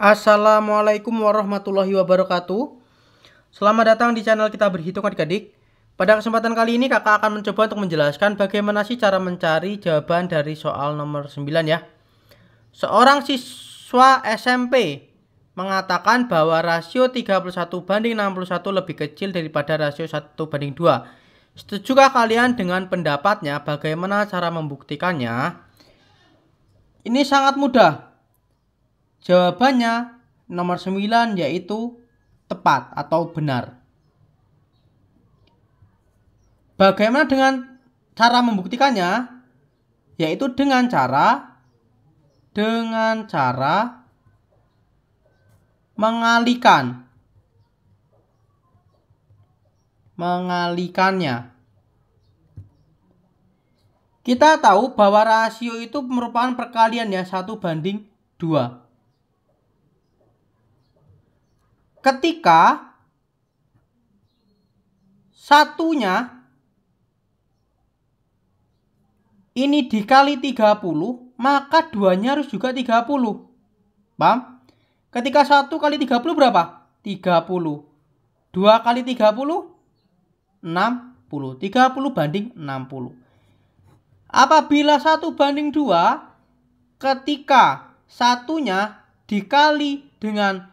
Assalamualaikum warahmatullahi wabarakatuh Selamat datang di channel kita berhitung adik-adik Pada kesempatan kali ini kakak akan mencoba untuk menjelaskan bagaimana sih cara mencari jawaban dari soal nomor 9 ya Seorang siswa SMP mengatakan bahwa rasio 31 banding 61 lebih kecil daripada rasio 1 banding 2 Setujukah kalian dengan pendapatnya bagaimana cara membuktikannya? Ini sangat mudah. Jawabannya nomor 9 yaitu tepat atau benar. Bagaimana dengan cara membuktikannya? Yaitu dengan cara dengan cara mengalikan mengalikannya. Kita tahu bahwa rasio itu merupakan perkalian ya 1 banding 2. ketika satunya ini dikali 30, maka duanya harus juga 30. Paham? Ketika 1 kali 30 berapa? 30. 2 kali 30? 60. 30 banding 60. Apabila 1 banding 2, ketika satunya dikali dengan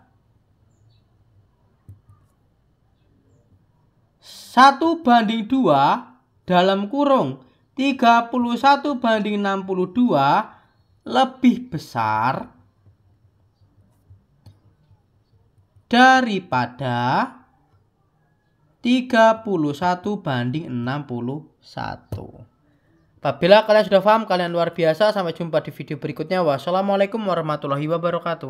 1 banding 2 dalam kurung 31 banding 62 lebih besar daripada 31 banding 61. Apabila kalian sudah paham, kalian luar biasa. Sampai jumpa di video berikutnya. Wassalamualaikum warahmatullahi wabarakatuh.